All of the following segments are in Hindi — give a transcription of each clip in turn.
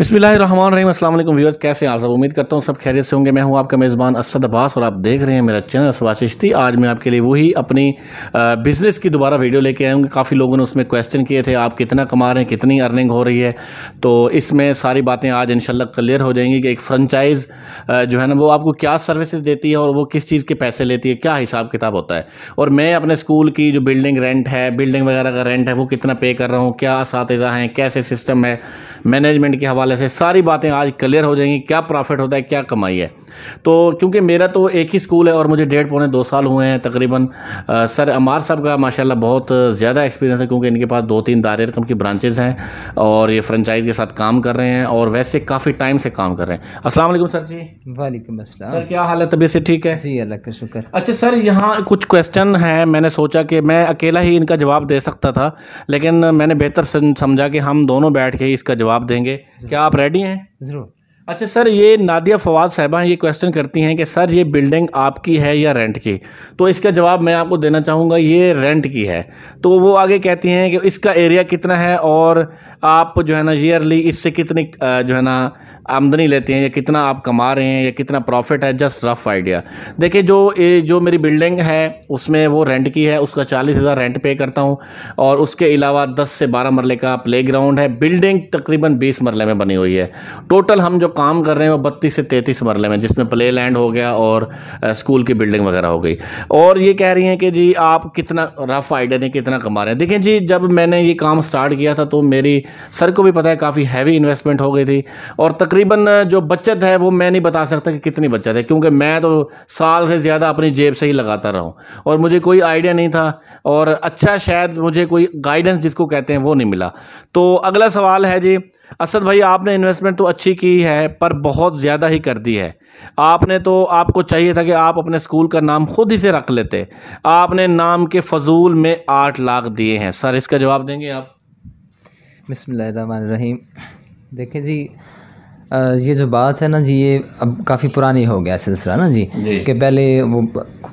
बिसमिल रहीम व्यूअर्स कैसे आप सब उम्मीद करता हूँ सब खैरियत से होंगे मैं हूँ आपका मेज़बान असद अब्बास और आप देख रहे हैं मेरा चैनल असवा चिश्ती आज मैं आपके लिए वही अपनी बिज़नेस की दोबारा वीडियो लेके आया काफ़ी लोगों ने उसमें क्वेश्चन किए थे आप कितना कमा रहे हैं कितनी अर्निंग हो रही है तो इसमें सारी बातें आज इनशाला क्लियर हो जाएंगी कि एक फ्रेंचाइज जो है ना वो आपको क्या सर्विसेज देती है और वो किस चीज़ के पैसे लेती है क्या हिसाब किताब होता है और मैं अपने स्कूल की जो बिल्डिंग रेंट है बिल्डिंग वगैरह का रेंट है वो कितना पे कर रहा हूँ क्या इस हैं कैसे सिस्टम है मैनेजमेंट के हवाले हवाले से सारी बातें आज क्लियर हो जाएंगी क्या प्रॉफिट होता है क्या कमाई है तो क्योंकि मेरा तो एक ही स्कूल है और मुझे डेढ़ पौने दो साल हुए हैं तकरीबन सर अमार साहब का माशाल्लाह बहुत ज़्यादा एक्सपीरियंस है क्योंकि इनके पास दो तीन दायर रकम की ब्रांचेज हैं और ये फ्रेंचाइज के साथ काम कर रहे हैं और वैसे काफ़ी टाइम से काम कर रहे हैं असल सर जी वाईकम सर क्या हाल है तबीयत से ठीक है जी अल्लाह का शुक्र अच्छा सर यहाँ कुछ क्वेश्चन हैं मैंने सोचा कि मैं अकेला ही इनका जवाब दे सकता था लेकिन मैंने बेहतर समझा कि हम दोनों बैठ के ही इसका जवाब देंगे क्या आप रेडी हैं ज़रूर अच्छा सर ये नादिया फवाद साहबा ये क्वेश्चन करती हैं कि सर ये बिल्डिंग आपकी है या रेंट की तो इसका जवाब मैं आपको देना चाहूँगा ये रेंट की है तो वो आगे कहती हैं कि इसका एरिया कितना है और आप जो है ना ईयरली इससे कितनी जो है ना आमदनी लेते हैं या कितना आप कमा रहे हैं या कितना प्रॉफिट है जस्ट रफ आइडिया देखिए जो ए, जो मेरी बिल्डिंग है उसमें वो रेंट की है उसका चालीस हज़ार रेंट पे करता हूँ और उसके अलावा दस से बारह मरले का प्ले ग्राउंड है बिल्डिंग तकरीबन बीस मरले में बनी हुई है टोटल हम जो काम कर रहे हैं वो बत्तीस से तैंतीस मरले में जिसमें प्ले लैंड हो गया और स्कूल की बिल्डिंग वगैरह हो गई और ये कह रही हैं कि जी आप कितना रफ आइडिया दें कितना कमा रहे हैं देखें जी जब मैंने ये काम स्टार्ट किया था तो मेरी सर को भी पता है काफ़ी हैवी इन्वेस्टमेंट हो गई थी और तकरीबन जो बचत है वो मैं नहीं बता सकता कि कितनी बचत है क्योंकि मैं तो साल से ज़्यादा अपनी जेब से ही लगाता रहा हूँ और मुझे कोई आइडिया नहीं था और अच्छा शायद मुझे कोई गाइडेंस जिसको कहते हैं वो नहीं मिला तो अगला सवाल है जी असद भाई आपने इन्वेस्टमेंट तो अच्छी की है पर बहुत ज़्यादा ही कर दी है आपने तो आपको चाहिए था कि आप अपने स्कूल का नाम खुद ही से रख लेते आपने नाम के फजूल में आठ लाख दिए हैं सर इसका जवाब देंगे आप बिसमीम देखें जी ये जो बात है ना जी ये अब काफ़ी पुरानी हो गया सिलसिला ना जी, जी। कि पहले वो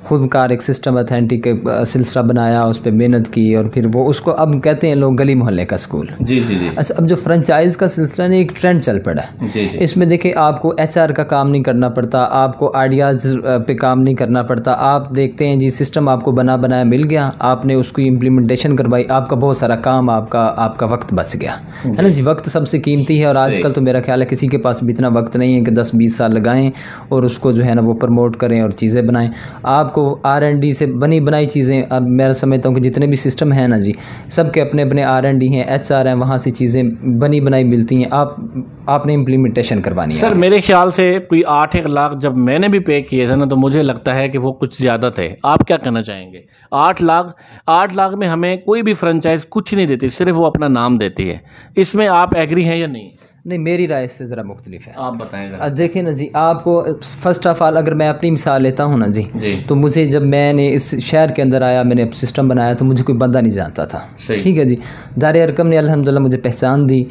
खुदकार एक सिस्टम अथेंटिक सिलसिला बनाया उस पर मेहनत की और फिर वो उसको अब कहते हैं लोग गली मोहल्ले का स्कूल जी जी जी अच्छा अब जो फ्रेंचाइज का सिलसिला ना एक ट्रेंड चल पड़ा है इसमें देखिए आपको एच का काम नहीं करना पड़ता आपको आइडियाज़ पे काम नहीं करना पड़ता आप देखते हैं जी सिस्टम आपको बना बनाया मिल गया आपने उसकी इम्प्लीमेंटेशन करवाई आपका बहुत सारा काम आपका आपका वक्त बच गया है ना जी वक्त सबसे कीमती है और आजकल तो मेरा ख्याल है किसी के पास भी इतना वक्त नहीं है कि दस बीस साल लगाएँ और उसको जो है ना वो प्रमोट करें और चीज़ें बनाएँ आपको आर एंड डी से बनी बनाई चीज़ें अब मैं समझता हूँ कि जितने भी सिस्टम हैं ना जी सब के अपने अपने आर एंड डी हैं एच आर हैं वहाँ से चीज़ें बनी बनाई मिलती हैं आप आपने इम्प्लीमेंटेशन करवानी है सर मेरे ख्याल से कोई आठ एक लाख जब मैंने भी पे किए थे ना तो मुझे लगता है कि वो कुछ ज़्यादा थे आप क्या कहना चाहेंगे आठ लाख आठ लाख में हमें कोई भी फ्रेंचाइज कुछ नहीं देती सिर्फ वो अपना नाम देती है इसमें आप एग्री हैं या नहीं नहीं मेरी राय इससे ज़रा मुख्तलिफ है आप बताएं देखिए ना जी आपको फ़र्स्ट ऑफ़ आल अगर मैं अपनी मिसाल लेता हूँ ना जी, जी तो मुझे जब मैंने इस शहर के अंदर आया मैंने सिस्टम बनाया तो मुझे कोई बंदा नहीं जानता था ठीक है जी दार अरकम ने अलहमदिल्ला मुझे पहचान दी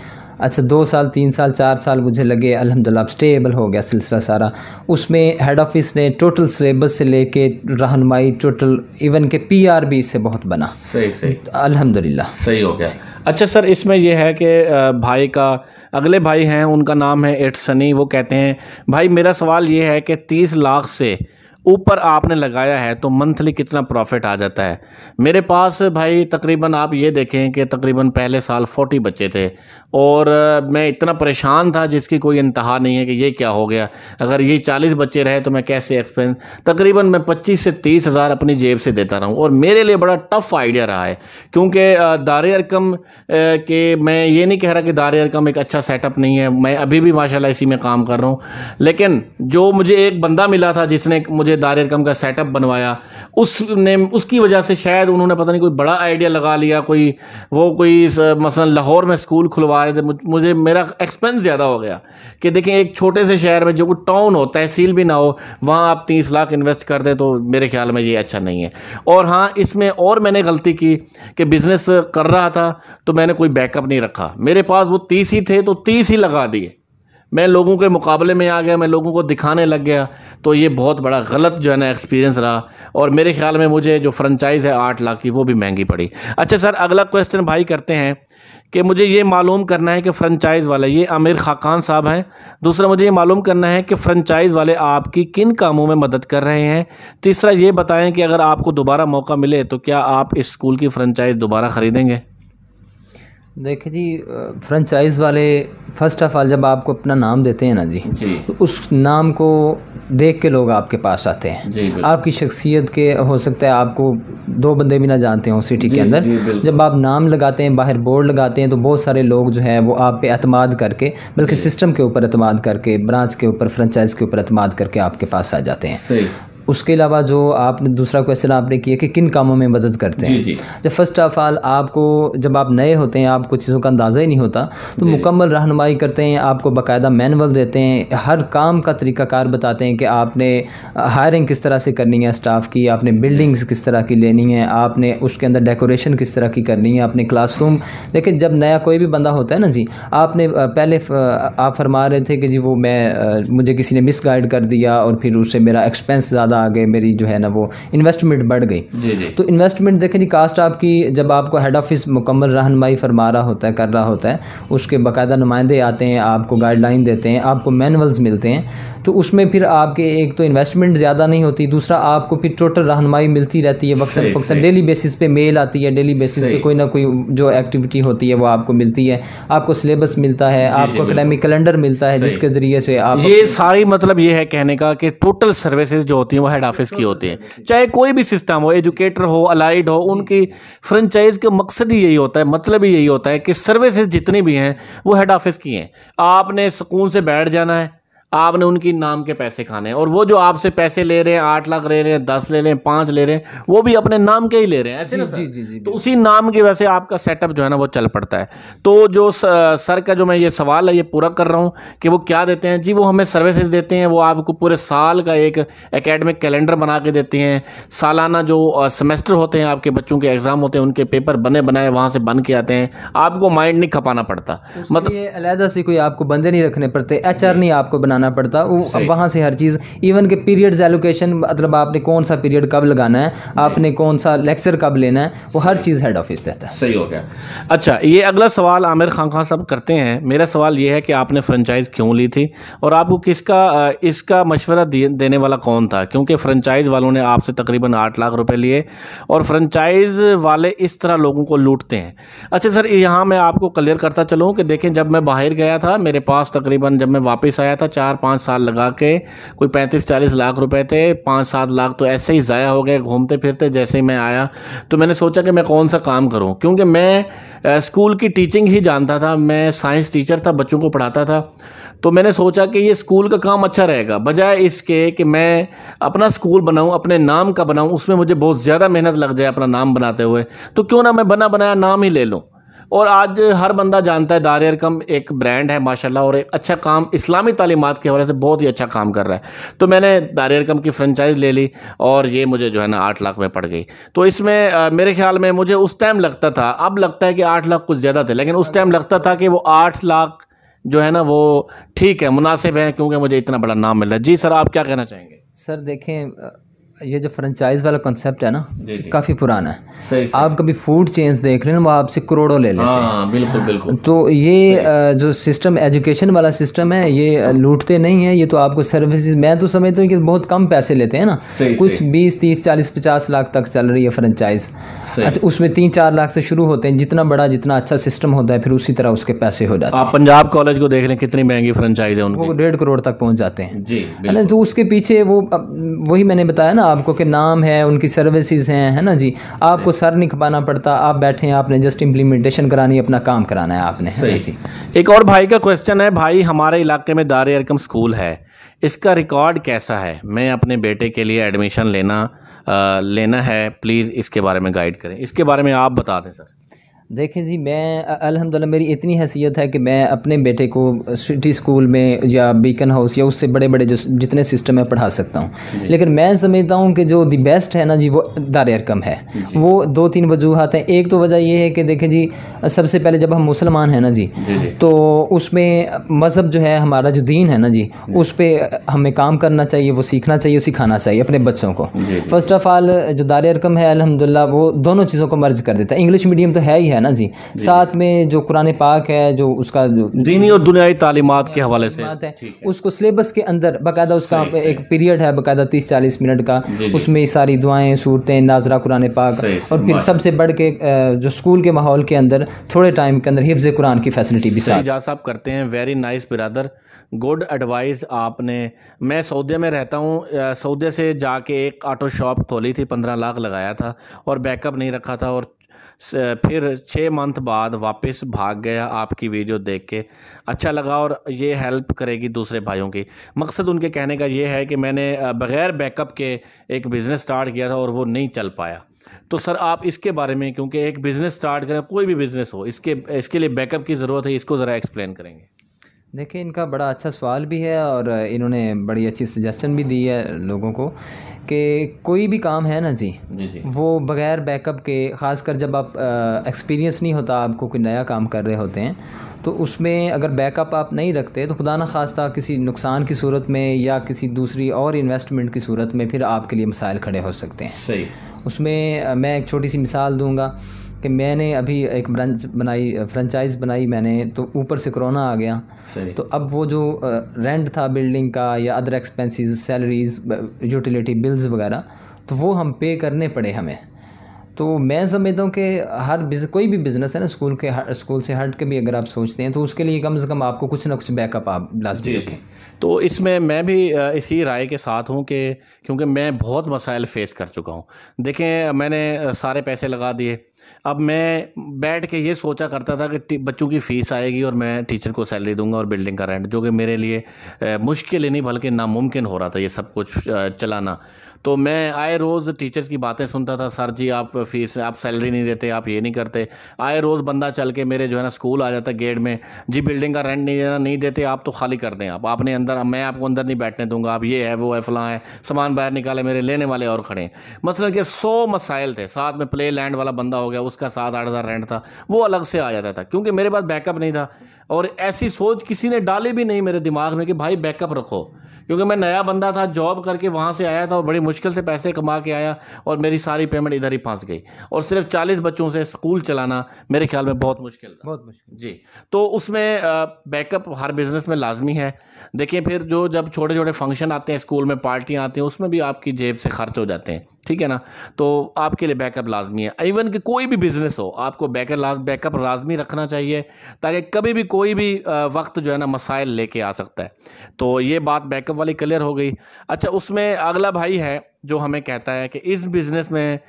अच्छा दो साल तीन साल चार साल मुझे लगे अलहमदिल्ला स्टेबल हो गया सिलसिला सारा उसमें हेड ऑफिस ने टोटल सिलेबस से लेके रहनमाई टोटल इवन के पीआर भी इससे बहुत बना सही सही अलहमदिल्ला सही हो गया अच्छा सर इसमें यह है कि भाई का अगले भाई हैं उनका नाम है सनी वो कहते हैं भाई मेरा सवाल ये है कि तीस लाख से ऊपर आपने लगाया है तो मंथली कितना प्रॉफिट आ जाता है मेरे पास भाई तकरीबन आप ये देखें कि तकरीबन पहले साल फोर्टी बच्चे थे और मैं इतना परेशान था जिसकी कोई इंतहा नहीं है कि ये क्या हो गया अगर ये चालीस बच्चे रहे तो मैं कैसे एक्सपेंस तकरीबन मैं पच्चीस से तीस हज़ार अपनी जेब से देता रहा हूँ और मेरे लिए बड़ा टफ़ आइडिया रहा है क्योंकि दार अरकम के मैं ये नहीं कह रहा कि दार अरकम एक अच्छा सेटअप नहीं है मैं अभी भी माशाला इसी में काम कर रहा हूँ लेकिन जो मुझे एक बंदा मिला था जिसने मुझे दायरे कम का सेटअप बनवाया उसने उसकी वजह से शायद उन्होंने पता नहीं कोई बड़ा आइडिया लगा लिया कोई वो कोई मसलन लाहौर में स्कूल खुलवा रहे थे मुझे मेरा एक्सपेंस ज़्यादा हो गया कि देखें एक छोटे से शहर में जो कोई टाउन हो तहसील भी ना हो वहाँ आप तीस लाख इन्वेस्ट कर दें तो मेरे ख्याल में ये अच्छा नहीं है और हाँ इसमें और मैंने गलती की कि बिज़नेस कर रहा था तो मैंने कोई बैकअप नहीं रखा मेरे पास वो तीस ही थे तो तीस ही लगा दिए मैं लोगों के मुकाबले में आ गया मैं लोगों को दिखाने लग गया तो ये बहुत बड़ा गलत जो है ना एक्सपीरियंस रहा और मेरे ख्याल में मुझे जो फ्रेंचाइज है आठ लाख की वो भी महंगी पड़ी अच्छा सर अगला क्वेश्चन भाई करते हैं कि मुझे ये मालूम करना है कि फ्रेंचाइज वाले ये आमिर खाकान साहब हैं दूसरा मुझे ये मालूम करना है कि फ्रेंचाइज वाले आपकी किन कामों में मदद कर रहे हैं तीसरा ये बताएं कि अगर आपको दोबारा मौका मिले तो क्या आप इस स्कूल की फ्रेंचाइज दोबारा ख़रीदेंगे देखिए जी फ्रेंचाइज वाले फर्स्ट ऑफ ऑल जब आपको अपना नाम देते हैं ना जी, जी। तो उस नाम को देख के लोग आपके पास आते हैं आपकी शख्सियत के हो सकता है आपको दो बंदे भी ना जानते हों सिटी के अंदर जब आप नाम लगाते हैं बाहर बोर्ड लगाते हैं तो बहुत सारे लोग जो है वो आप पे अतमाद करके बल्कि सिस्टम के ऊपर अतमाद करके ब्रांच के ऊपर फ्रेंचाइज के ऊपर अतमाद करके आपके पास आ जाते हैं उसके अलावा जो आपने दूसरा क्वेश्चन आपने किया कि किन कामों में मदद करते हैं जब फर्स्ट ऑफ़ ऑल आपको जब आप नए होते हैं आपको चीज़ों का अंदाज़ा ही नहीं होता तो मुकम्मल रहनुमाई करते हैं आपको बाकायदा मैनुअल देते हैं हर काम का तरीक़ाकार बताते हैं कि आपने हायरिंग किस तरह से करनी है स्टाफ़ की आपने बिल्डिंग्स किस तरह की लेनी है आपने उसके अंदर डेकोरेशन किस तरह की करनी है अपने क्लासरूम लेकिन जब नया कोई भी बंदा होता है ना जी आपने पहले आप फरमा रहे थे कि जी वो मैं मुझे किसी ने मिसगाइड कर दिया और फिर उससे मेरा एक्सपेंस ज़्यादा ज़्यादा आ गए मेरी जो है ना वो इन्वेस्टमेंट बढ़ गई तो इन्वेस्टमेंट देखें जी कास्ट आपकी जब आपको हेड ऑफिस मुकम्मल रहनमाई फरमा रहा होता है कर रहा होता है उसके बाकायदा नुमाइंदे आते हैं आपको गाइडलाइन देते हैं आपको मैनुअल्स मिलते हैं तो उसमें फिर आपके एक तो इन्वेस्टमेंट ज़्यादा नहीं होती दूसरा आपको फिर टोटल रहनमाई मिलती रहती है वक्ता वक्त डेली बेसिस पे मेल आती है डेली बेसिस पे कोई ना कोई जो एक्टिविटी होती है वो आपको मिलती है आपको सिलेबस मिलता है आपको एकेडमिक कैलेंडर मिलता है जिसके ज़रिए से आप ये सारी मतलब ये है कहने का कि टोटल सर्विसेज जो होती हैं हेड ऑफिस की होती है चाहे कोई भी सिस्टम हो एजुकेटर हो अलाइड हो उनकी फ्रेंचाइज का मकसद ही यही होता है मतलब ही यही होता है कि सर्विसेज जितनी भी हैं वो हेड ऑफिस की हैं आपने सुकून से बैठ जाना है आपने उनकी नाम के पैसे खाने हैं और वो जो आपसे पैसे ले रहे हैं आठ लाख ले रहे हैं दस ले रहे हैं पाँच ले रहे हैं वो भी अपने नाम के ही ले रहे हैं ऐसे ना जी, जी, जी, तो उसी नाम की वजह से आपका सेटअप जो है ना वो चल पड़ता है तो जो सर का जो मैं ये सवाल है ये पूरा कर रहा हूँ कि वो क्या देते हैं जी वो हमें सर्विसेज देते हैं वो आपको पूरे साल का एक अकेडमिक कैलेंडर बना के देते हैं सालाना जो सेमेस्टर होते हैं आपके बच्चों के एग्ज़ाम होते हैं उनके पेपर बने बनाए वहाँ से बन के आते हैं आपको माइंड नहीं खपाना पड़ता तो मतलब अलहदा से कोई आपको बंदे नहीं रखने पड़ते एच नहीं आपको बना बनाना पड़ता वो वहाँ से हर चीज़ इवन के पीरियड्स एलोकेशन मतलब आपने कौन सा पीरियड कब लगाना है आपने कौन सा लेक्चर कब लेना है वो हर चीज़ हेड ऑफिस देता है सही हो गया अच्छा ये अगला सवाल आमिर खान खान साहब करते हैं मेरा सवाल ये है कि आपने फ्रेंचाइज क्यों ली थी और आपको किसका इसका मशवरा देने वाला कौन था क्योंकि फ्रेंचाइज वालों ने आपसे तकरीबन आठ लाख रुपये लिए और फ्रेंचाइज वाले इस तरह लोगों को लूटते हैं अच्छा सर यहाँ मैं आपको क्लियर करता चलूँ कि देखें जब मैं बाहर गया था मेरे पास तकरीबन जब मैं वापस आया था चार चार पाँच साल लगा के कोई पैंतीस चालीस लाख रुपए थे पाँच सात लाख तो ऐसे ही ज़ाया हो गए घूमते फिरते जैसे ही मैं आया तो मैंने सोचा कि मैं कौन सा काम करूँ क्योंकि मैं स्कूल की टीचिंग ही जानता था मैं साइंस टीचर था बच्चों को पढ़ाता था तो मैंने सोचा कि ये स्कूल का काम अच्छा रहेगा बजाय इसके कि मैं अपना स्कूल बनाऊं अपने नाम का बनाऊं उसमें मुझे बहुत ज़्यादा मेहनत लग जाए अपना नाम बनाते हुए तो क्यों ना मैं बना बनाया नाम ही ले लूँ और आज हर बंदा जानता है दार कम एक ब्रांड है माशाल्लाह और एक अच्छा काम इस्लामी तालीमत के हवाले से बहुत ही अच्छा काम कर रहा है तो मैंने दार कम की फ्रेंचाइज ले ली और ये मुझे जो है ना आठ लाख में पड़ गई तो इसमें मेरे ख्याल में मुझे उस टाइम लगता था अब लगता है कि आठ लाख कुछ ज़्यादा थे लेकिन उस टाइम लगता था कि वो आठ लाख जो है ना वो ठीक है मुनासिब है क्योंकि मुझे इतना बड़ा नाम मिल रहा है जी सर आप क्या कहना चाहेंगे सर देखें ये जो फ्रेंचाइज वाला कॉन्सेप्ट है ना काफ़ी पुराना है सही, सही। आप कभी फूड चेंज देख रहे हैं वो आपसे करोड़ों ले लेते हाँ, हैं हाँ, बिल्कुल बिल्कुल तो ये जो सिस्टम एजुकेशन वाला सिस्टम है ये लूटते नहीं है ये तो आपको सर्विसेज मैं तो समझता हूँ कि बहुत कम पैसे लेते हैं ना कुछ बीस तीस चालीस पचास लाख तक चल रही है फ्रेंचाइज अच्छा उसमें तीन चार लाख से शुरू होते हैं जितना बड़ा जितना अच्छा सिस्टम होता है फिर उसी तरह उसके पैसे हो जाते हैं आप पंजाब कॉलेज को देख लें कितनी महंगी फ्रेंचाइज है वो डेढ़ करोड़ तक पहुँच जाते हैं जी तो उसके पीछे वो वही मैंने बताया ना आपको कि नाम है उनकी सर्विसेज हैं है ना जी आपको सर नहीं खपाना पड़ता आप बैठे हैं आपने जस्ट इम्प्लीमेंटेशन करानी अपना काम कराना है आपने है जी एक और भाई का क्वेश्चन है भाई हमारे इलाके में दार अरकम स्कूल है इसका रिकॉर्ड कैसा है मैं अपने बेटे के लिए एडमिशन लेना आ, लेना है प्लीज़ इसके बारे में गाइड करें इसके बारे में आप बता दें सर देखें जी मैं अल्हम्दुलिल्लाह मेरी इतनी हैसियत है कि मैं अपने बेटे को सिटी स्कूल में या बीकन हाउस या उससे बड़े बड़े जो जितने सिस्टम है पढ़ा सकता हूँ लेकिन मैं समझता हूँ कि जो दी बेस्ट है ना जी वो दार अरकम है वो दो तीन वजूहत हैं एक तो वजह यह है कि देखें जी सबसे पहले जब हम मुसलमान हैं ना जी, जी। तो उसमें मज़हब जो है हमारा जो दीन है ना जी उस पर हमें काम करना चाहिए वो सीखना चाहिए सिखाना चाहिए अपने बच्चों को फर्स्ट ऑफ़ आल जो दार अरकम है अलहमदिल्ला वो दोनों चीज़ों को मर्ज कर देता है इंग्लिश मीडियम तो है ही है है ना जी साथ में जो कुरान पाक है जो उसका दीनी और दुनियाई तालीमत के हवाले से है उसको सिलेबस के अंदर बाकायदा उसका एक पीरियड है बाकायदा तीस चालीस मिनट का उसमें सारी दुआएं सूरतें नाजरा कुरान पाक और फिर सबसे बढ़ के जो स्कूल के माहौल के अंदर थोड़े टाइम के अंदर हिफ्ज़ कुरान की फैसिलिटी भी साहब करते हैं very nice brother good advice आपने मैं सऊदी में रहता हूँ सऊदी से जाके एक ऑटो शॉप खोली थी पंद्रह लाख लगाया था और बैकअप नहीं रखा था और फिर छः मंथ बाद वापस भाग गया आपकी वीडियो देख के अच्छा लगा और ये हेल्प करेगी दूसरे भाइयों की मकसद उनके कहने का ये है कि मैंने बग़ैर बैकअप के एक बिज़नेस स्टार्ट किया था और वो नहीं चल पाया तो सर आप इसके बारे में क्योंकि एक बिज़नेस स्टार्ट करें कोई भी बिज़नेस हो इसके इसके लिए बैकअप की ज़रूरत है इसको ज़रा एक्सप्लेन करेंगे देखिए इनका बड़ा अच्छा सवाल भी है और इन्होंने बड़ी अच्छी सजेशन भी दी है लोगों को कि कोई भी काम है ना जी, जी, जी। वो बग़ैर बैकअप के ख़ासकर जब आप एक्सपीरियंस नहीं होता आपको कोई नया काम कर रहे होते हैं तो उसमें अगर बैकअप आप नहीं रखते तो खुदा ना खास्ता किसी नुकसान की सूरत में या किसी दूसरी और इन्वेस्टमेंट की सूरत में फिर आपके लिए मसाइल खड़े हो सकते हैं सही उसमें मैं एक छोटी सी मिसाल दूँगा कि मैंने अभी एक ब्रांच बनाई फ्रेंचाइज़ बनाई मैंने तो ऊपर से कोरोना आ गया तो अब वो जो रेंट था बिल्डिंग का या other expenses salaries utility bills वगैरह तो वो हम पे करने पड़े हमें तो मैं समझता हूँ कि हर बिज कोई भी बिज़नेस है ना स्कूल के हर स्कूल से हट के भी अगर आप सोचते हैं तो उसके लिए कम से कम आपको कुछ ना कुछ बैकअप आप लाजमी रखें तो इसमें मैं भी इसी राय के साथ हूँ कि क्योंकि मैं बहुत मसाइल फेस कर चुका हूँ देखें मैंने सारे पैसे लगा दिए अब मैं बैठ के ये सोचा करता था कि बच्चों की फ़ीस आएगी और मैं टीचर को सैलरी दूंगा और बिल्डिंग का रेंट जो कि मेरे लिए मुश्किल ही नहीं बल्कि नामुमकिन हो रहा था ये सब कुछ चलाना तो मैं आए रोज़ टीचर्स की बातें सुनता था सर जी आप फीस आप सैलरी नहीं देते आप ये नहीं करते आए रोज़ बंदा चल के मेरे जो है ना स्कूल आ जाता गेट में जी बिल्डिंग का रेंट नहीं देना नहीं देते आप तो खाली कर दें आप आपने अंदर मैं आपको अंदर नहीं बैठने दूंगा आप ये है वो है फलां है सामान बाहर निकाले मेरे लेने वाले और खड़े हैं मसलन मतलब के सौ मसाइल थे साथ में प्ले लैंड वाला बंदा हो गया उसका सात आठ हज़ार रेंट था वो अलग से आ जाता था क्योंकि मेरे पास बैकअप नहीं था और ऐसी सोच किसी ने डाली भी नहीं मेरे दिमाग में कि भाई बैकअप रखो क्योंकि मैं नया बंदा था जॉब करके वहाँ से आया था और बड़ी मुश्किल से पैसे कमा के आया और मेरी सारी पेमेंट इधर ही फंस गई और सिर्फ चालीस बच्चों से स्कूल चलाना मेरे ख्याल में बहुत मुश्किल था बहुत मुश्किल जी तो उसमें बैकअप हर बिज़नेस में लाजमी है देखिए फिर जो जब छोटे छोटे फंक्शन आते हैं स्कूल में पार्टियाँ आती हैं उसमें भी आपकी जेब से खर्च हो जाते हैं ठीक है ना तो आपके लिए बैकअप लाजमी है इवन कि कोई भी बिज़नेस हो आपको बैकअप लाज बैकअप लाजमी रखना चाहिए ताकि कभी भी कोई भी वक्त जो है ना मसाइल लेके आ सकता है तो ये बात बैकअप वाली क्लियर हो गई अच्छा उसमें अगला भाई है जो हमें कहता है कि इस बिज़नेस में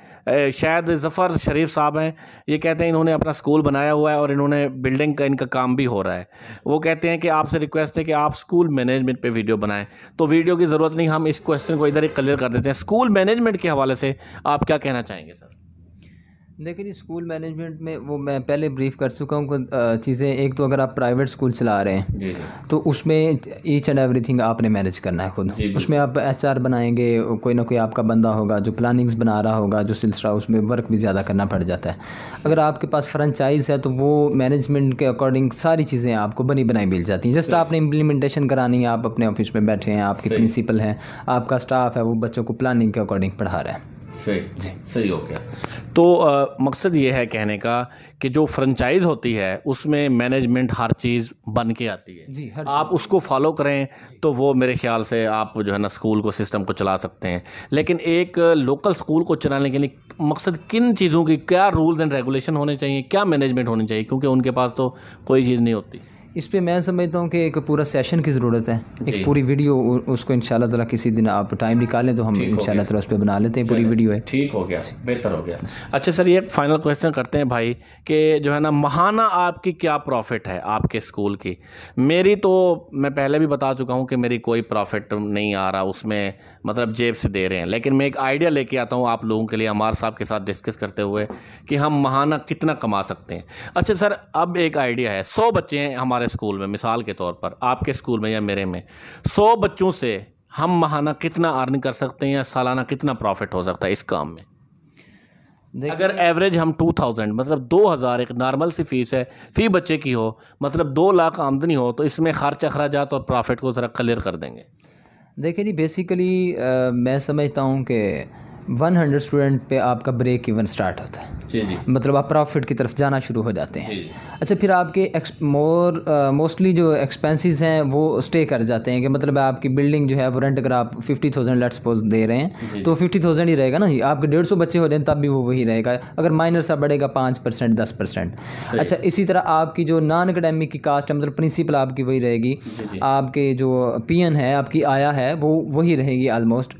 शायद ज़फ़र शरीफ साहब हैं ये कहते हैं इन्होंने अपना स्कूल बनाया हुआ है और इन्होंने बिल्डिंग का इनका काम भी हो रहा है वो कहते हैं कि आपसे रिक्वेस्ट है कि आप स्कूल मैनेजमेंट पे वीडियो बनाएं तो वीडियो की ज़रूरत नहीं हम इस क्वेश्चन को इधर ही क्लियर कर देते हैं स्कूल मैनेजमेंट के हवाले से आप क्या कहना चाहेंगे सर देखिए जी स्कूल मैनेजमेंट में वो मैं पहले ब्रीफ कर चुका हूँ चीज़ें एक तो अगर आप प्राइवेट स्कूल चला रहे हैं तो उसमें ईच एंड एवरीथिंग आपने मैनेज करना है खुद उसमें आप एचआर बनाएंगे कोई ना कोई आपका बंदा होगा जो प्लानिंग्स बना रहा होगा जो सिलसिला उसमें वर्क भी ज़्यादा करना पड़ जाता है अगर आपके पास फ्रेंचाइज है तो वो मैनेजमेंट के अकॉर्डिंग सारी चीज़ें आपको बनी बनाई मिल जाती हैं जस्ट आपने इम्प्लीमेंटेशन करानी है आप अपने ऑफिस में बैठे हैं आपके प्रिंसिपल हैं आपका स्टाफ है वो बच्चों को प्लानिंग के अकॉर्डिंग पढ़ा रहा है सही सही हो गया तो आ, मकसद ये है कहने का कि जो फ्रेंचाइज होती है उसमें मैनेजमेंट हर चीज़ बन के आती है जी हर आप उसको फॉलो करें तो वो मेरे ख्याल से आप जो है ना स्कूल को सिस्टम को चला सकते हैं लेकिन एक लोकल स्कूल को चलाने के लिए मकसद किन चीज़ों की क्या रूल्स एंड रेगुलेशन होने चाहिए क्या मैनेजमेंट होनी चाहिए क्योंकि उनके पास तो कोई चीज़ नहीं होती इस पर मैं समझता हूँ कि एक पूरा सेशन की ज़रूरत है एक पूरी वीडियो उसको इन ताला किसी दिन आप टाइम निकालें तो हम इन शाला उस पर बना लेते हैं पूरी वीडियो है ठीक हो गया बेहतर हो गया अच्छा सर ये फाइनल क्वेश्चन करते हैं भाई कि जो है ना महाना आपकी क्या प्रॉफिट है आपके स्कूल की मेरी तो मैं पहले भी बता चुका हूँ कि मेरी कोई प्रॉफिट नहीं आ रहा उसमें मतलब जेब से दे रहे हैं लेकिन मैं एक आइडिया लेके आता हूँ आप लोगों के लिए अमार साहब के साथ डिस्कस करते हुए कि हम महाना कितना कमा सकते हैं अच्छा सर अब एक आइडिया है सौ बच्चे हैं हमारे हमारे स्कूल में मिसाल के तौर पर आपके स्कूल में या मेरे में सौ बच्चों से हम महाना कितना अर्न कर सकते हैं या सालाना कितना प्रॉफिट हो सकता है इस काम में अगर एवरेज हम टू थाउजेंड मतलब दो हज़ार एक नॉर्मल सी फीस है फ़ी बच्चे की हो मतलब दो लाख आमदनी हो तो इसमें खर्च अखराज और प्रॉफिट को ज़रा क्लियर कर देंगे देखिए जी बेसिकली आ, मैं समझता हूँ कि वन हंड्रेड स्टूडेंट पे आपका ब्रेक इवन स्टार्ट होता है जी जी मतलब आप प्रॉफिट की तरफ जाना शुरू हो जाते हैं अच्छा फिर आपके मोर मोस्टली uh, जो एक्सपेंसेस हैं वो स्टे कर जाते हैं कि मतलब आपकी बिल्डिंग जो है वो रेंट अगर आप फिफ्टी थाउजेंड लेट सपोज दे रहे हैं तो फिफ्टी थाउजेंड ही रहेगा ना जी आपके डेढ़ सौ बच्चे हो जाए तब भी वो वही रहेगा अगर माइनर सा बढ़ेगा पाँच परसेंट दस परसेंट अच्छा इसी तरह आपकी जो नॉन अकेडेमिक की कास्ट है मतलब प्रिंसिपल आपकी वही रहेगी आपके जो एन है आपकी आया है वो वही रहेगी आलमोस्ट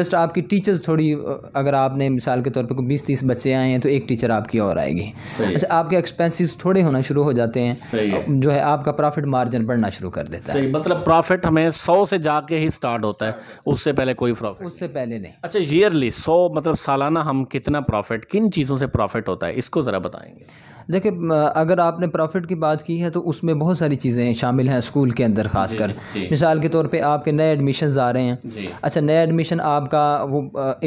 जस्ट आपकी टीचर्स थोड़ी अगर आपने मिसाल के तौर पर बीस तीस बच्चे आए हैं तो एक टीचर आपकी और आएगी अच्छा आपके एक्सपेंसिस थोड़े होना शुरू हो जाते हैं जो है आपका प्रॉफिट मार्जिन बढ़ना शुरू कर देता है मतलब प्रॉफिट हमें सौ से जाके ही स्टार्ट होता है उससे पहले कोई प्रॉफिट उससे पहले नहीं अच्छा ईयरली सौ मतलब सालाना हम कितना प्रॉफिट किन चीज़ों से प्रॉफिट होता है इसको ज़रा बताएंगे देखिए अगर आपने प्रॉफिट की बात की है तो उसमें बहुत सारी चीज़ें शामिल हैं स्कूल के अंदर खासकर मिसाल के तौर पे आपके नए एडमिशन आ रहे हैं अच्छा नया एडमिशन आपका वो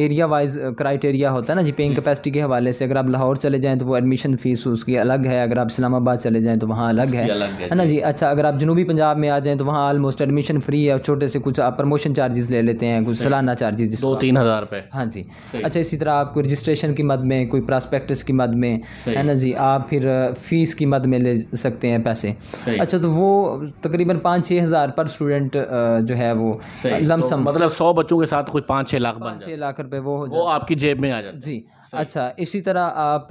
एरिया वाइज क्राइटेरिया होता है ना जी पेइंग कैपेसिटी के हवाले से अगर आप लाहौर चले जाएँ तो वो एडमिशन फ़ीस उसकी अलग है अगर आप इस्लामाबाद चले जाएँ तो वहाँ अलग है है ना जी अच्छा अगर आप जनूबी पंजाब में आ जाएँ तो वहाँ आलमोस्ट एडमिशन फ्री है छोटे से कुछ आप प्रमोशन चार्जेस ले लेते हैं कुछ सालाना चार्जेस दो तीन हज़ार रुपये हाँ जी अच्छा इसी तरह आपको रजिस्ट्रेशन की मद में कोई प्रॉस्पेक्टस की मद में है ना जी आप फिर फ़ीस की मद में ले सकते हैं पैसे अच्छा तो वो तकरीबन पाँच छः हज़ार पर स्टूडेंट जो है वो लमसम तो मतलब सौ बच्चों के साथ कोई पाँच छः लाख पाँच छः लाख रुपए वो हो वो आपकी जेब में आ जाए जी अच्छा इसी तरह आप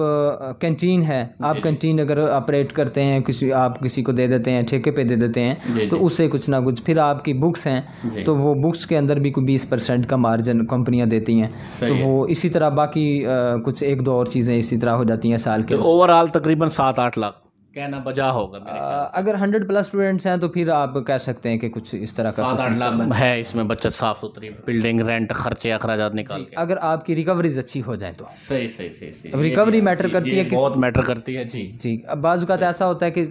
कैंटीन है आप कैंटीन अगर ऑपरेट करते हैं किसी आप किसी को दे देते हैं ठेके पे दे देते हैं तो उससे कुछ ना कुछ फिर आपकी बुक्स हैं तो वो बुक्स के अंदर भी कोई बीस परसेंट का मार्जिन कंपनियां देती हैं तो वो इसी तरह बाकी कुछ एक दो और चीज़ें इसी तरह हो जाती हैं साल के ओवरऑल तो तकरीबन तकरीबन सात आठ लाख कहना बजा होगा आ, अगर हंड्रेड प्लस स्टूडेंट्स हैं तो फिर आप कह सकते हैं कि कुछ इस तरह का है इसमें बचत साफ सुथरी बिल्डिंग रेंट खर्चे अखराज निकाल के अगर आपकी रिकवरीज अच्छी हो जाए तो सही सही सही सही रिकवरी मैटर करती है बहुत मैटर करती है जी जी अब बाज़ात तो ऐसा होता है कि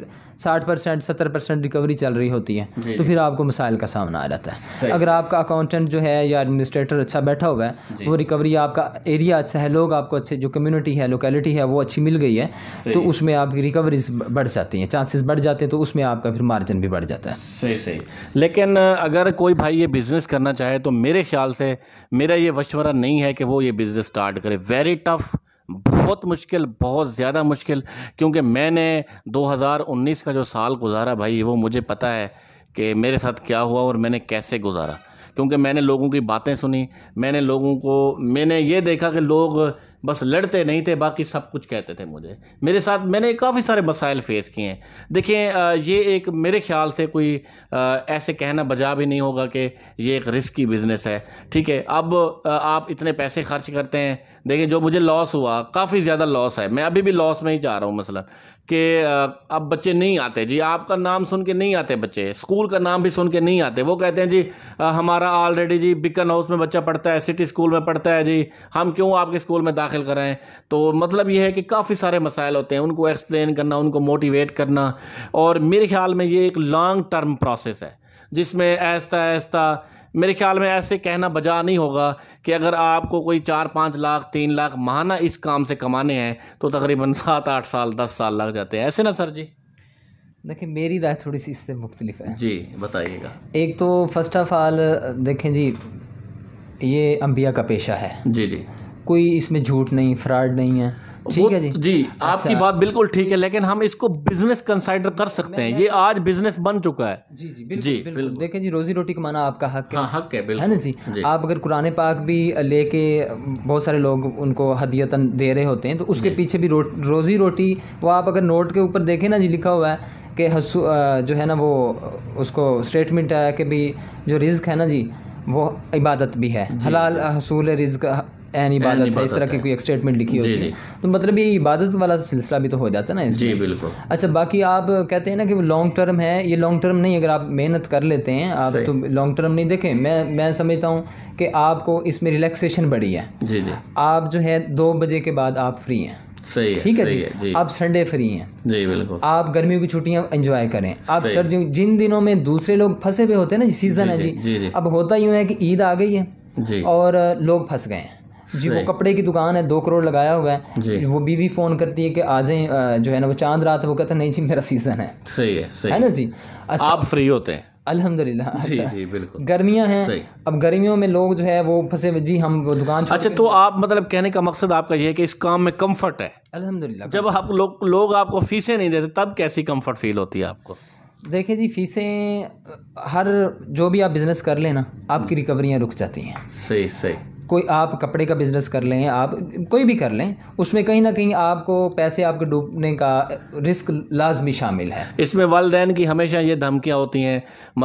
साठ परसेंट सत्तर परसेंट रिकवरी चल रही होती है तो फिर आपको मसाइल का सामना आ जाता है अगर आपका अकाउंटेंट जो है या एडमिनिस्ट्रेटर अच्छा बैठा हुआ है वो रिकवरी आपका एरिया अच्छा है लोग आपको अच्छे जो कम्युनिटी है लोकेलिटी है वो अच्छी मिल गई है तो उसमें आपकी रिकवरीज बढ़ जाती हैं चांसेस बढ़ जाते हैं तो उसमें आपका फिर मार्जिन भी बढ़ जाता है सही सही लेकिन अगर कोई भाई ये बिज़नेस करना चाहे तो मेरे ख्याल से मेरा ये मशवरा नहीं है कि वो ये बिज़नेस स्टार्ट करे वेरी टफ़ बहुत मुश्किल बहुत ज़्यादा मुश्किल क्योंकि मैंने 2019 का जो साल गुजारा भाई वो मुझे पता है कि मेरे साथ क्या हुआ और मैंने कैसे गुजारा क्योंकि मैंने लोगों की बातें सुनी मैंने लोगों को मैंने ये देखा कि लोग बस लड़ते नहीं थे बाकी सब कुछ कहते थे मुझे मेरे साथ मैंने काफ़ी सारे मसाइल फ़ेस किए हैं देखिए ये एक मेरे ख्याल से कोई ऐसे कहना बजा भी नहीं होगा कि ये एक रिस्की बिज़नेस है ठीक है अब आप इतने पैसे खर्च करते हैं देखिए जो मुझे लॉस हुआ काफ़ी ज़्यादा लॉस है मैं अभी भी लॉस में ही जा रहा हूँ मसलन कि अब बच्चे नहीं आते जी आपका नाम सुन के नहीं आते बच्चे स्कूल का नाम भी सुन के नहीं आते वो कहते हैं जी हमारा ऑलरेडी जी बिकन हाउस में बच्चा पढ़ता है सिटी स्कूल में पढ़ता है जी हम क्यों आपके स्कूल में दाखिल कराएँ तो मतलब ये है कि काफ़ी सारे मसाइल होते हैं उनको एक्सप्लेन करना उनको मोटिवेट करना और मेरे ख्याल में ये एक लॉन्ग टर्म प्रोसेस है जिसमें ऐसा ऐसा मेरे ख्याल में ऐसे कहना बजा नहीं होगा कि अगर आपको कोई चार पाँच लाख तीन लाख माहाना इस काम से कमाने हैं तो तकरीबन सात आठ साल दस साल लग जाते हैं ऐसे ना सर जी देखिए मेरी राय थोड़ी सी इससे मुख्तलिफ है जी बताइएगा एक तो फर्स्ट ऑफ ऑल देखें जी ये अम्बिया का पेशा है जी जी कोई इसमें झूठ नहीं फ्रॉड नहीं है ठीक है जी जी अच्छा। आपकी बात बिल्कुल ठीक है लेकिन हम इसको बिजनेस कंसाइडर कर सकते हैं ये आज बिजनेस बन चुका है जी जी बिल्कुल, जी बिल्कुल, बिल्कुल। देखें जी रोजी रोटी कमाना आपका हक है हाँ, हक है बिल्कुल है ना जी, जी आप अगर कुरान पाक भी लेके बहुत सारे लोग उनको हदियतन दे रहे होते हैं तो उसके पीछे भी रोजी रोटी वो आप अगर नोट के ऊपर देखें ना जी लिखा हुआ है कि जो है ना वो उसको स्टेटमेंट है कि भाई जो रिज्क है ना जी वो इबादत भी है हलाल हसूल रिज्क एन इबादत है इस तरह की कोई एक स्टेटमेंट लिखी होती है तो मतलब ये इबादत वाला सिलसिला भी तो हो जाता है ना जी बिल्कुल अच्छा बाकी आप कहते हैं ना कि वो लॉन्ग टर्म है ये लॉन्ग टर्म नहीं अगर आप मेहनत कर लेते हैं आप तो लॉन्ग टर्म नहीं देखें मैं मैं समझता हूँ कि आपको इसमें रिलैक्सेशन बढ़ी है जी जी आप जो है दो बजे के बाद आप फ्री हैं सही है ठीक है जी, जी आप संडे फ्री हैं जी बिल्कुल आप गर्मियों की छुट्टियां एंजॉय करें आप सर्दियों जिन दिनों में दूसरे लोग फंसे हुए होते हैं ना सीज़न है जी, जी, जी अब होता यूँ है कि ईद आ गई है जी और लोग फंस गए हैं जी वो कपड़े की दुकान है दो करोड़ लगाया हुआ है वो बीवी फ़ोन करती है कि आ जाए जो है ना वो चांद रात वो कहता नहीं जी मेरा सीज़न है सही है सही है ना जी अच्छा आप फ्री होते हैं अल्हम्दुलिल्लाह अच्छा, जी बिल्कुल गर्मियां हैं अब गर्मियों में लोग जो है वो फंसे जी हम वो दुकान अच्छा तो आप मतलब कहने का मकसद आपका ये है कि इस काम में कम्फर्ट है अल्हम्दुलिल्लाह जब आप लोग लोग आपको फीसें नहीं देते तब कैसी कम्फर्ट फील होती है आपको देखिए जी फीसें हर जो भी आप बिज़नेस कर लेना आपकी रिकवरियाँ हम्म। रुक जाती हैं सही सही कोई आप कपड़े का बिज़नेस कर लें आप कोई भी कर लें उसमें कहीं ना कहीं आपको पैसे आपके डूबने का रिस्क लाजमी शामिल है इसमें वालदेन की हमेशा ये धमकियाँ होती हैं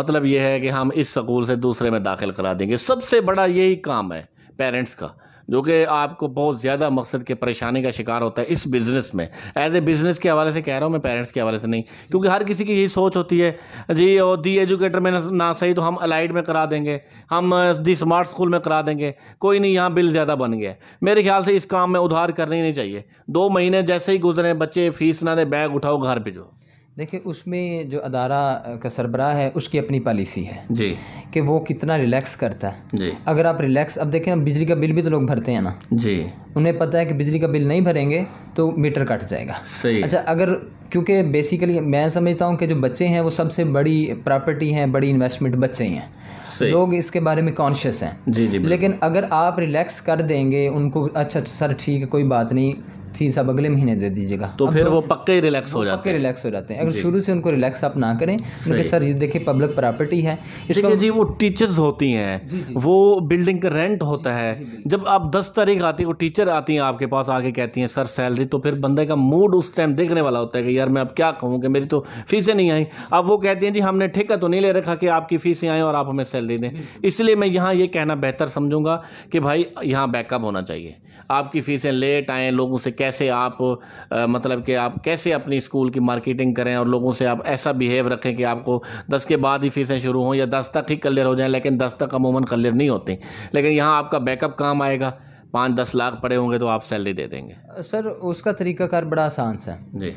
मतलब ये है कि हम इस स्कूल से दूसरे में दाखिल करा देंगे सबसे बड़ा यही काम है पेरेंट्स का जो कि आपको बहुत ज़्यादा मकसद के परेशानी का शिकार होता है इस बिज़नेस में एज ए बिज़नेस के हवाले से कह रहा हूँ मैं पेरेंट्स के हवाले से नहीं क्योंकि हर किसी की यही सोच होती है जी वो दी एजुकेटर में ना सही तो हम अलाइड में करा देंगे हम दी स्मार्ट स्कूल में करा देंगे कोई नहीं यहाँ बिल ज़्यादा बन गया मेरे ख्याल से इस काम में उधार करनी नहीं चाहिए दो महीने जैसे ही गुजरें बच्चे फीस ना दे बैग उठाओ घर भेजो देखिए उसमें जो अदारा का सरबराह है उसकी अपनी पॉलिसी है जी कि वो कितना रिलैक्स करता है जी अगर आप रिलैक्स अब देखें बिजली का बिल भी तो लोग भरते हैं ना जी उन्हें पता है कि बिजली का बिल नहीं भरेंगे तो मीटर कट जाएगा सही अच्छा अगर क्योंकि बेसिकली मैं समझता हूँ कि जो बच्चे हैं वो सबसे बड़ी प्रॉपर्टी हैं बड़ी इन्वेस्टमेंट बच्चे ही हैं लोग इसके बारे में कॉन्शियस हैं जी जी लेकिन अगर आप रिलैक्स कर देंगे उनको अच्छा सर ठीक है कोई बात नहीं फीस आप अगले महीने दे दीजिएगा तो फिर वो पक्के रिलैक्स हो जाते हैं रिलैक्स हो जाते हैं अगर शुरू से उनको रिलैक्स आप ना करें क्योंकि सर ये देखिए पब्लिक प्रॉपर्टी है इसको जी वो टीचर्स होती हैं वो बिल्डिंग का रेंट होता है जब आप दस तारीख आती है वो टीचर आती हैं आपके पास आके कहती हैं सर सैलरी तो फिर बंदे का मूड उस टाइम देखने वाला होता है कि यार मैं अब क्या कहूँ कि मेरी तो फीसें नहीं आई अब वो कहती हैं जी हमने ठेका तो नहीं ले रखा कि आपकी फीसें आएँ और आप हमें सैलरी दें इसलिए मैं यहाँ ये कहना बेहतर समझूंगा कि भाई यहाँ बैकअप होना चाहिए आपकी फीसें लेट आएँ लोगों से कह कैसे आप आ, मतलब कि आप कैसे अपनी स्कूल की मार्केटिंग करें और लोगों से आप ऐसा बिहेव रखें कि आपको दस के बाद ही फीसें शुरू हों या दस तक ही क्लियर हो जाएँ लेकिन दस तक अमूमन क्लियर नहीं होती लेकिन यहाँ आपका बैकअप काम आएगा पाँच दस लाख पड़े होंगे तो आप सैलरी दे देंगे सर उसका तरीकाकार बड़ा आसान सा जी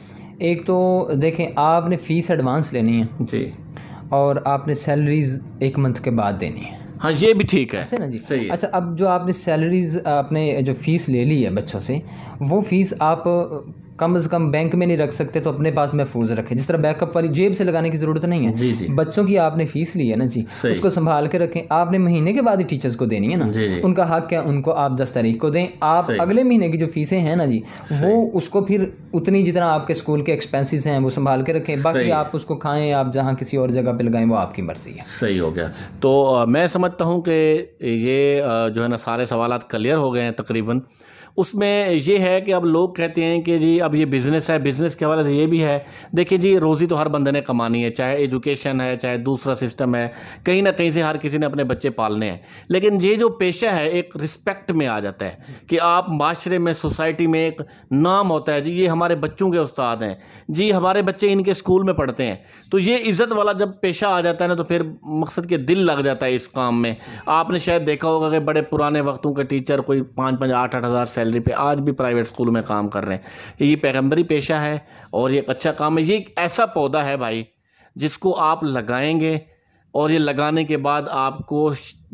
एक तो देखें आपने फ़ीस एडवांस लेनी है जी और आपने सैलरीज एक मंथ के बाद देनी है हाँ ये भी ठीक है ना जी सही अच्छा अब जो आपने सैलरीज आपने जो फीस ले ली है बच्चों से वो फीस आप कम अज़ कम बैंक में नहीं रख सकते तो अपने पास महफूज रखें जिस तरह बैकअप वाली जेब से लगाने की ज़रूरत नहीं है जी जी बच्चों की आपने फ़ीस ली है ना जी उसको संभाल के रखें आपने महीने के बाद ही टीचर्स को देनी है ना जी जी। उनका हक है उनको आप दस तारीख को दें आप अगले महीने की जो फीसें हैं ना जी वो उसको फिर उतनी जितना आपके स्कूल के एक्सपेंसिस हैं वो संभाल के रखें बाकी आप उसको खाएँ आप जहाँ किसी और जगह पर लगाएं वो आपकी मर्जी है सही हो गया तो मैं समझता हूँ कि ये जो है ना सारे सवाल क्लियर हो गए हैं तकरीबन उसमें ये है कि अब लोग कहते हैं कि जी अब ये बिज़नेस है बिज़नेस के हवाले से ये भी है देखिए जी रोज़ी तो हर बंदे ने कमानी है चाहे एजुकेशन है चाहे दूसरा सिस्टम है कहीं ना कहीं से हर किसी ने अपने बच्चे पालने हैं लेकिन ये जो पेशा है एक रिस्पेक्ट में आ जाता है कि आप माशरे में सोसाइटी में एक नाम होता है जी ये हमारे बच्चों के उस्ताद हैं जी हमारे बच्चे इनके स्कूल में पढ़ते हैं तो ये इज़्ज़त वाला जब पेशा आ जाता है ना तो फिर मकसद के दिल लग जाता है इस काम में आपने शायद देखा होगा कि बड़े पुराने वक्तों के टीचर कोई पाँच पाँच आठ आठ हज़ार सैलरी पे आज भी प्राइवेट स्कूल में काम कर रहे हैं ये पैगम्बरी पेशा है और ये एक अच्छा काम है ये एक ऐसा पौधा है भाई जिसको आप लगाएंगे और ये लगाने के बाद आपको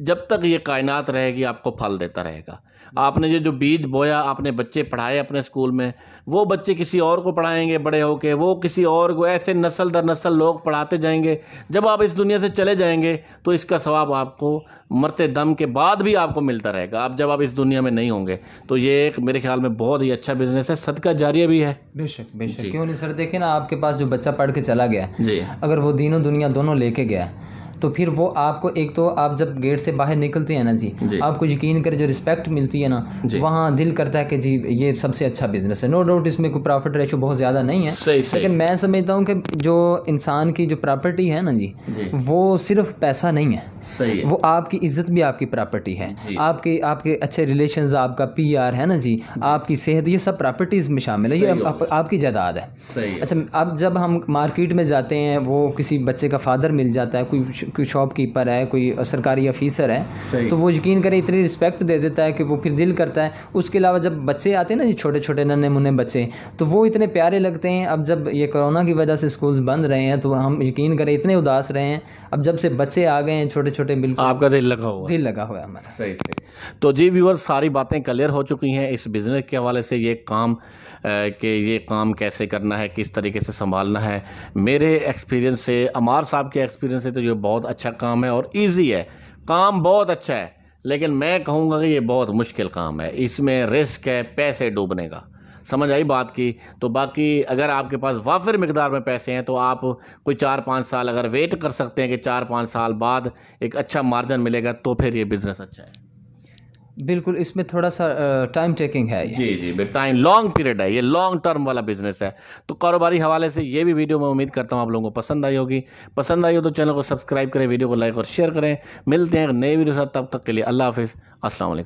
जब तक ये कायनात रहेगी आपको फल देता रहेगा आपने जो जो बीज बोया आपने बच्चे पढ़ाए अपने स्कूल में वो बच्चे किसी और को पढ़ाएंगे बड़े होके वो किसी और को ऐसे नस्ल दर नस्ल लोग पढ़ाते जाएंगे जब आप इस दुनिया से चले जाएंगे तो इसका सवाब आपको मरते दम के बाद भी आपको मिलता रहेगा आप जब आप इस दुनिया में नहीं होंगे तो ये एक मेरे ख्याल में बहुत ही अच्छा बिजनेस है सदका जारिया भी है बेशक बेशक क्यों नहीं सर देखिए ना आपके पास जो बच्चा पढ़ के चला गया जी अगर वो दिनों दुनिया दोनों लेके गया तो फिर वो आपको एक तो आप जब गेट से बाहर निकलते हैं ना जी, जी। आपको यकीन करें जो रिस्पेक्ट मिलती है ना वहाँ दिल करता है कि जी ये सबसे अच्छा बिजनेस है नो डाउट इसमें कोई प्रॉफिट रेशो बहुत ज़्यादा नहीं है लेकिन मैं समझता हूँ कि जो इंसान की जो प्रॉपर्टी है ना जी, वो सिर्फ पैसा नहीं है है। वो आपकी इज्जत भी आपकी प्रॉपर्टी है आपके आपके अच्छे रिलेशन आपका पी है ना जी आपकी सेहत ये सब प्रॉपर्टीज़ में शामिल है ये आपकी जायदाद है अच्छा अब जब हम मार्केट में जाते हैं वो किसी बच्चे का फादर मिल जाता है कोई कोई शॉपकीपर है कोई सरकारी ऑफिसर है तो वो यकीन करें इतनी रिस्पेक्ट दे देता है कि वो फिर दिल करता है उसके अलावा जब बच्चे आते हैं ना जी छोटे छोटे नन्हे मुन्ने बच्चे तो वो इतने प्यारे लगते हैं अब जब ये कोरोना की वजह से स्कूल बंद रहे हैं तो हम यकीन करें इतने उदास रहे हैं अब जब से बच्चे आ गए हैं छोटे छोटे बिल्कुल आपका दिल लगा हुआ दिल लगा हुआ हमारा सही सही तो जी व्यूअर्स सारी बातें क्लियर हो चुकी हैं इस बिज़नेस के हवाले से ये काम कि ये काम कैसे करना है किस तरीके से संभालना है मेरे एक्सपीरियंस से अमार साहब के एक्सपीरियंस से तो ये बहुत बहुत अच्छा काम है और ईजी है काम बहुत अच्छा है लेकिन मैं कहूँगा कि ये बहुत मुश्किल काम है इसमें रिस्क है पैसे डूबने का समझ आई बात की तो बाकी अगर आपके पास वाफिर मकदार में पैसे हैं तो आप कोई चार पाँच साल अगर वेट कर सकते हैं कि चार पाँच साल बाद एक अच्छा मार्जिन मिलेगा तो फिर ये बिज़नेस अच्छा है बिल्कुल इसमें थोड़ा सा टाइम टेकिंग है जी जी बिल्कुल टाइम लॉन्ग पीरियड है ये लॉन्ग टर्म वाला बिजनेस है तो कारोबारी हवाले से ये भी वीडियो मैं उम्मीद करता हूँ आप लोगों को पसंद आई होगी पसंद आई हो तो चैनल को सब्सक्राइब करें वीडियो को लाइक और शेयर करें मिलते हैं नए वीडियो साथ तब तक के लिए अल्लाह हाफिज़ असल